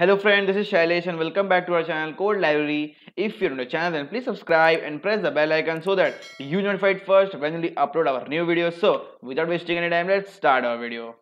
Hello friend, this is Shailesh and welcome back to our channel Code Library. If you're on the channel then please subscribe and press the bell icon so that you notified first when we upload our new videos. So without wasting any time, let's start our video.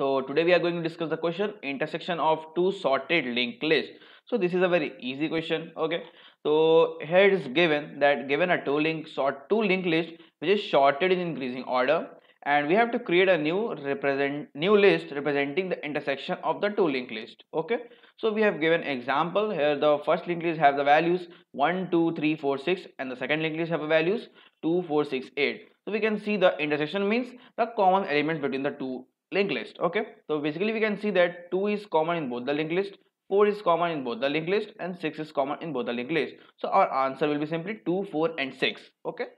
So today we are going to discuss the question intersection of two sorted linked lists. So this is a very easy question. Okay. So here it is given that given a two link sort two linked list which is sorted in increasing order and we have to create a new represent new list representing the intersection of the two linked list okay so we have given example here the first linked list have the values 1 2 3 4 6 and the second linked list have the values 2 4 6 8 so we can see the intersection means the common elements between the two linked list okay so basically we can see that 2 is common in both the linked list 4 is common in both the linked list and 6 is common in both the linked list so our answer will be simply 2 4 and 6 okay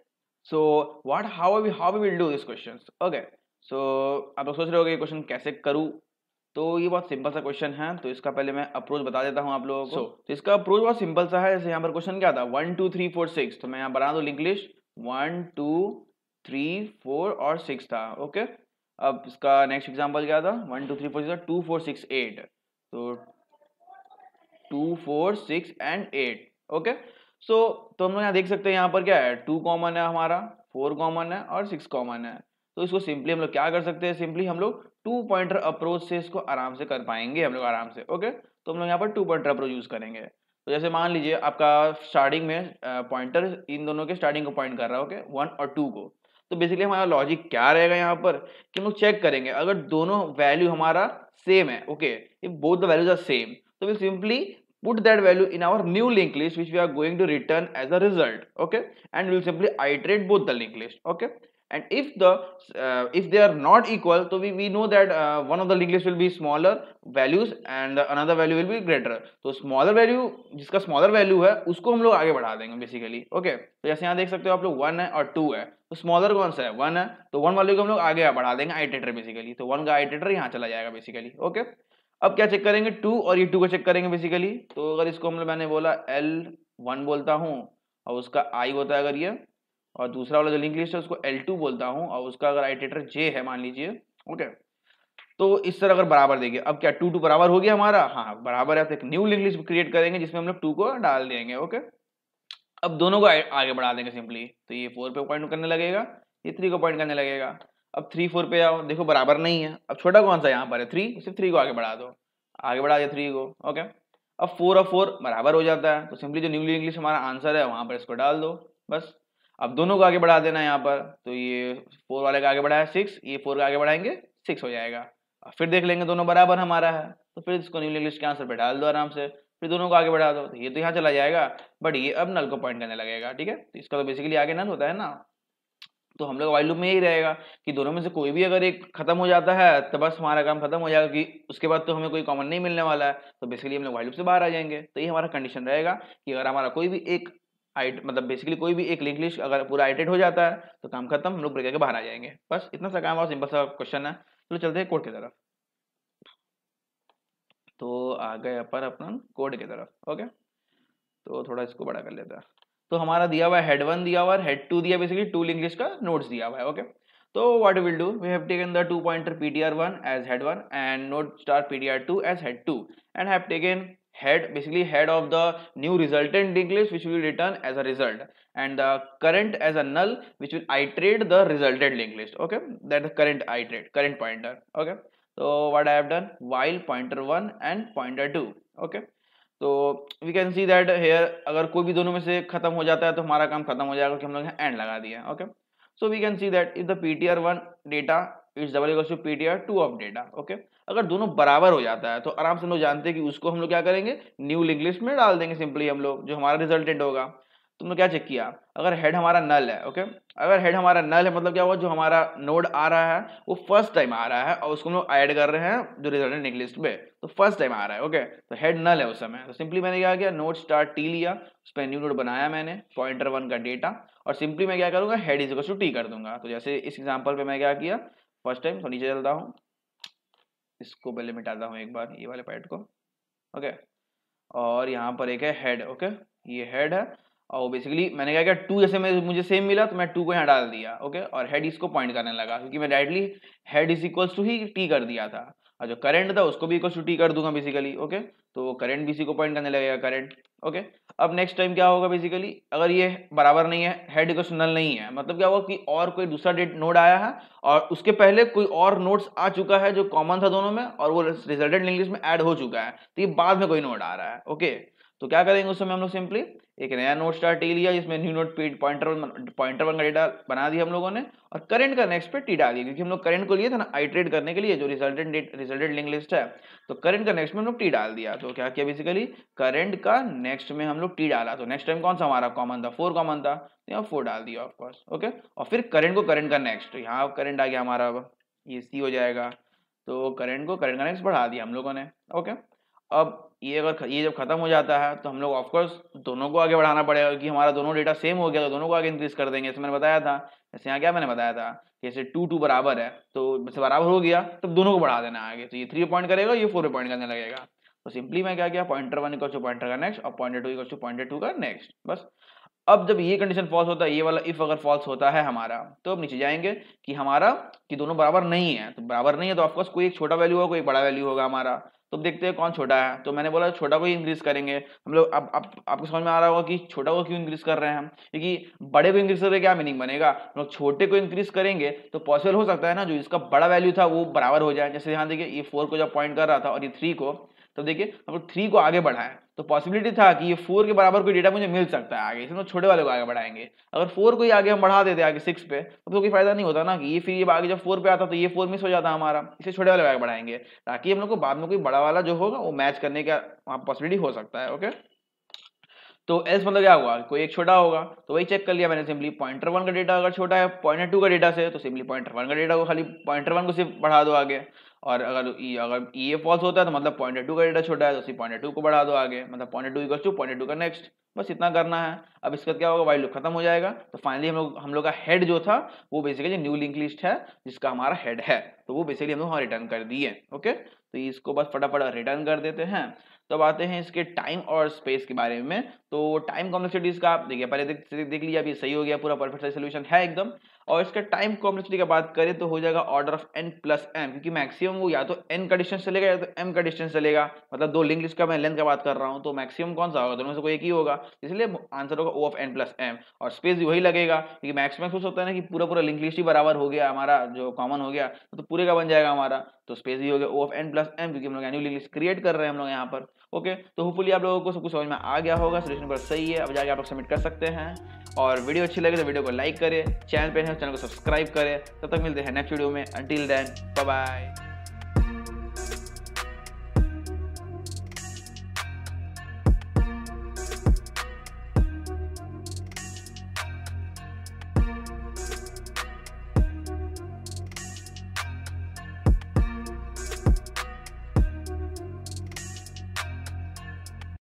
so what how we how we will do these questions okay so आप लोग सोच रहे हो ये question कैसे करूँ तो ये बहुत सिंपल सा क्वेश्चन है तो इसका पहले मैं अप्रोच बता देता हूँ आप लोगों को so, तो इसका अप्रोच बहुत सिंपल सा है जैसे यहाँ पर क्वेश्चन क्या था one two three four six तो मैं यहाँ बना दूँ English one two three four और सिक्स था ओके okay? अब इसका नेक्स्ट एग्जाम्पल क्या था one two three four six two four six eight तो two four six and eight okay so so, तो हम लोग यहाँ देख सकते हैं यहाँ पर क्या है टू कॉमन है हमारा फोर कॉमन है और सिक्स कॉमन है तो इसको सिंपली हम लोग क्या कर सकते हैं सिंपली हम लोग टू पॉइंटर अप्रोच से इसको आराम से कर पाएंगे हम लोग आराम से ओके तो हम लोग यहाँ पर टू पॉइंटर अप्रोच यूज़ करेंगे तो जैसे मान लीजिए आपका स्टार्टिंग में पॉइंटर इन दोनों के स्टार्टिंग को पॉइंट कर रहा है ओके वन और टू को तो बेसिकली हमारा लॉजिक क्या रहेगा यहाँ पर कि हम लोग चेक करेंगे अगर दोनों वैल्यू हमारा सेम है okay both the values are same तो will simply put that value in our new linked list which we are going to return as a result okay and we'll simply iterate both the linked list okay and if the uh, if they are not equal so we, we know that uh, one of the linked list will be smaller values and another value will be greater so smaller value jiska smaller value hai usko hum log aage badha denge basically okay to jaise yahan dekh sakte ho aap log 1 hai aur 2 hai to smaller kaun sa hai 1 hai to one value ko hum log aage badha denge iterator basically तो one ka iterator yahan chala jayega basically okay? अब क्या check करेंगे to और ये to को check करेंगे basically तो अगर इसको हम लोग मैंने बोला एल वन बोलता हूँ और उसका आई होता है अगर ये और दूसरा वाला जो लिंक लिस्ट है उसको एल टू बोलता हूँ और उसका अगर आइटेटर जे है मान लीजिए ओके तो इस तरह अगर बराबर देंगे अब क्या टू टू बराबर हो गया हमारा हाँ बराबर है तो एक न्यू लिंक लिस्ट क्रिएट करेंगे जिसमें हम लोग टू को डाल देंगे ओके अब दोनों को आगे बढ़ा देंगे सिंपली तो ये फोर पे पॉइंट करने लगेगा ये थ्री को पॉइंट करने लगेगा अब थ्री फोर पे आओ देखो बराबर नहीं है अब छोटा कौन सा यहाँ पर है थ्री सिर्फ थ्री को आगे बढ़ा दो आगे बढ़ा दिया थ्री को ओके अब फोर और फोर बराबर हो जाता है तो सिंपली जो न्यूली इंग्लिश हमारा आंसर है वहाँ पर इसको डाल दो बस अब दोनों को आगे बढ़ा देना है यहाँ पर तो ये फोर वाले का आगे बढ़ाया सिक्स ये फोर का आगे बढ़ाएंगे सिक्स हो जाएगा फिर देख लेंगे दोनों बराबर हमारा है तो फिर इसको न्यूली इंग्लिश के आंसर पर डाल दो आराम से फिर दोनों को आगे बढ़ा दो तो ये तो यहाँ चला जाएगा बट ये अब नल को पॉइंट करने लगेगा ठीक है तो इसका तो बेसिकली आगे नल होता है ना तो हम लोग वाइल लूप में यही रहेगा कि दोनों में से कोई भी अगर एक खत्म हो जाता है तो बस हमारा काम खत्म हो जाएगा कि उसके बाद तो हमें कोई कॉमन नहीं मिलने वाला है तो बेसिकली हम लोग वाइल लूप से बाहर आ जाएंगे तो ये हमारा कंडीशन रहेगा कि अगर हमारा कोई भी एक आइट मतलब बेसिकली कोई भी एक लिंक लिस्ट अगर पूरा आइटेड हो जाता है तो काम खत्म हम लोग ब्रेक के बाहर आ जाएंगे बस इतना सा काम और सिंपल सा क्वेश्चन है चलो चलते हैं कोड की तरफ तो आ गए अपन अपन कोड की तरफ ओके तो थोड़ा इसको बड़ा कर लेते हैं तो हमारा दिया हुआ हैड वन दिया हुआ हैड टू दिया बेसिकली टू लिंग्लिश का नोट्स दिया हुआ है ओके तो what will do we have taken the two pointer P T R one as head one and node star P T R two as head two and have taken head basically head of the new resultant linked list which will return as a result and the current as a null which will I trade the resultant linked list okay that current iterate current pointer okay तो what I have done while pointer one and pointer two okay तो we can see that here अगर कोई भी दोनों में से खत्म हो जाता है तो हमारा काम खत्म हो जाएगा कि हम लोग एंड लगा दिया okay so we can see that if the P T R one data it's double two P T R two of data okay अगर दोनों बराबर हो जाता है तो आराम से हम लोग जानते हैं कि उसको हम लोग क्या करेंगे न्यू इंग्लिश लिस्ट में डाल देंगे सिंपली हम लोग जो हमारा रिजल्टेंट होगा तुमने क्या चेक किया अगर हेड हमारा नल है ओके अगर हेड हमारा नल है मतलब क्या हुआ जो हमारा नोड आ रहा है वो फर्स्ट टाइम आ रहा है और उसको हम लोग ऐड कर रहे हैं जो रिजल्ट है लिस्ट पे तो फर्स्ट टाइम आ रहा है ओके तो हेड नल है उस समय तो सिंपली मैंने क्या किया नोट स्टार्ट टी लिया उस पर न्यू नोट बनाया मैंने पॉइंटर वन का डेटा और सिंपली मैं क्या करूँगा हेड इज टू टी कर दूंगा तो जैसे इस एग्जाम्पल पर मैं क्या किया फर्स्ट टाइम तो नीचे चलता हूँ इसको पहले मिटाता हूँ एक बार ये वाले पैड को ओके और यहाँ पर एक है हेड ओके ये हेड है और बेसिकली मैंने क्या किया टू जैसे मेरे मुझे सेम मिला तो मैं टू को यहाँ डाल दिया ओके और हेड इसको पॉइंट करने लगा क्योंकि मैं directly head is equals to ही टी कर दिया था और जो करंट था उसको भी इक्वल टू टी कर दूंगा बेसिकली ओके तो करंट भी सी को पॉइंट करने लगेगा करंट ओके अब नेक्स्ट टाइम क्या होगा बेसिकली अगर ये बराबर नहीं है हेड इक्वल टू नल नहीं है मतलब क्या होगा कि और कोई दूसरा डेट नोड आया है और उसके पहले कोई और नोट्स आ चुका है जो कॉमन था दोनों में और वो रिजल्टेंट लिंक लिस्ट में एड हो चुका है तो ये बाद में कोई नोड आ रहा है ओके तो क्या करेंगे उस समय हम लोग सिंपली एक नया नोट स्टार टी लिया जिसमें new node P pointer pointer one का डेटा बना दिया हम लोगों ने और करंट का नेक्स्ट पे टी डाल दिया क्योंकि हम लोग करंट को लिए था ना आइट्रेट करने के लिए जो resultant that resultant linked list है तो करंट का नेक्स्ट में हम लोग टी डाल दिया तो क्या किया बेसिकली करंट का नेक्स्ट में हम लोग टी डाला तो नेक्स्ट टाइम कौन सा हमारा कॉमन था फोर कॉमन था तो यहाँ फोर डाल दिया ऑफकोर्स ओके और फिर करंट को करंट का नेक्स्ट तो यहाँ करंट आ गया हमारा अब ये सी हो जाएगा तो करंट को करंट का नेक्स्ट बढ़ा दिया हम लोगों ने ओके अब ये अगर ये जब खत्म हो जाता है तो हम लोग ऑफकोर्स दोनों को आगे बढ़ाना पड़ेगा क्योंकि हमारा दोनों डेटा सेम हो गया तो दोनों को आगे इंक्रीज कर देंगे जैसे मैंने बताया था जैसे यहाँ क्या मैंने बताया था जैसे टू टू बराबर है तो जैसे बराबर हो गया तब तो दोनों को बढ़ा देना आगे तो ये थ्री पॉइंट करेगा ये फोर पॉइंट करने लगेगा तो सिंपली मैं क्या किया pointer one equal to pointer का नेक्स्ट और pointer two equal to pointer two का नेक्स्ट बस अब जब ये कंडीशन फॉल्स होता है ये वाला इफ अगर फॉल्स होता है हमारा तो अब नीचे जाएंगे कि हमारा कि दोनों बराबर नहीं है तो बराबर नहीं है तो ऑफकोर्स कोई एक छोटा वैल्यू होगा कोई बड़ा वैल्यू होगा हमारा तो देखते हैं कौन छोटा है तो मैंने बोला छोटा को ही इंक्रीज करेंगे हम लोग अब आप, आपको समझ में आ रहा होगा कि छोटा को क्यों इंक्रीज कर रहे हैं हम क्योंकि बड़े को इंक्रीज करके क्या मीनिंग बनेगा हम लोग छोटे को इंक्रीज करेंगे तो पॉसिबल हो सकता है ना जो इसका बड़ा वैल्यू था वो बराबर हो जाए जैसे यहाँ देखिए ये फोर को जब पॉइंट कर रहा था और ये थ्री को तो देखिए हम लोग थ्री को आगे बढ़ाएं तो पॉसिबिलिटी था कि ये फोर के बराबर कोई डेटा मुझे मिल सकता है आगे इसमें तो छोटे वाले को आगे बढ़ाएंगे अगर फोर को ही आगे हम बढ़ा देते आगे सिक्स पे तो कोई फायदा नहीं होता ना कि ये फिर ये आगे जब फोर पे आता तो ये फोर मिस हो जाता हमारा इसे छोटे वाले को आगे बढ़ाएंगे ताकि हम लोग को बाद में कोई बड़ा वाला जो होगा वो मैच करने का वहाँ पॉसिबिलिटी हो सकता है ओके तो एस मतलब क्या हुआ कोई एक छोटा होगा तो वही चेक कर लिया मैंने सिंपली पॉइंटर वन का डेटा अगर छोटा है पॉइंटर टू का डेटा से तो सिंपली पॉइंटर वन का डेटा को खाली पॉइंटर वन को सिर्फ बढ़ा दो आगे और अगर e, अगर ई ए फॉल्स होता है तो मतलब पॉइंट टू का डेटा छोटा है तो उसी पॉइंट टू को बढ़ा दो आगे मतलब point two equal to point two का नेक्स्ट बस इतना करना है अब इसका क्या होगा वाइल्ड खत्म हो जाएगा तो फाइनली हम लोग हम लोग का हेड जो था वो बेसिकली न्यू लिंक लिस्ट है जिसका हमारा हेड है तो वो बेसिकली हम लोग रिटर्न कर दिए ओके तो इसको बस फटाफट रिटर्न कर देते हैं तब आते हैं इसके टाइम और स्पेस के बारे में तो टाइम कॉम्प्लेक्सिटीज का आप देखिए पहले देख, देख लिया अभी सही हो गया पूरा परफेक्ट सोल्यूशन है एकदम और इसका टाइम कॉम्प्लेक्सिटी की बात करें तो हो जाएगा order of N plus M क्योंकि मैक्सिमम वो या तो एन का डिस्टेंस चलेगा या तो एम का डिस्टेंस चलेगा मतलब दो लिंक लिस्ट का मैं लेंथ का बात कर रहा हूँ तो मैक्सिमम कौन सा होगा दोनों से कोई एक ही होगा इसलिए आंसर होगा O of N plus M और स्पेस भी वही लगेगा क्योंकि मैक्सिमम कुछ होता है ना कि पूरा पूरा लिंक लिस्ट ही बराबर हो गया हमारा जो कॉमन हो गया तो पूरे का बन जाएगा हमारा तो स्पेस भी हो गया O of N plus M क्योंकि हम लोग एन्यू लिंक लिस्ट क्रिएट कर रहे हैं हम लोग यहाँ पर ओके तो होपफुली आप लोगों को सब कुछ समझ में आ गया होगा सोल्यूशन पर सही है अब जाके आप लोग सबमिट कर सकते हैं और वीडियो अच्छी लगे तो वीडियो को लाइक करें चैनल पर है चैनल को सब्सक्राइब करें तब तक मिलते हैं नेक्स्ट वीडियो में अंटिल देन बाय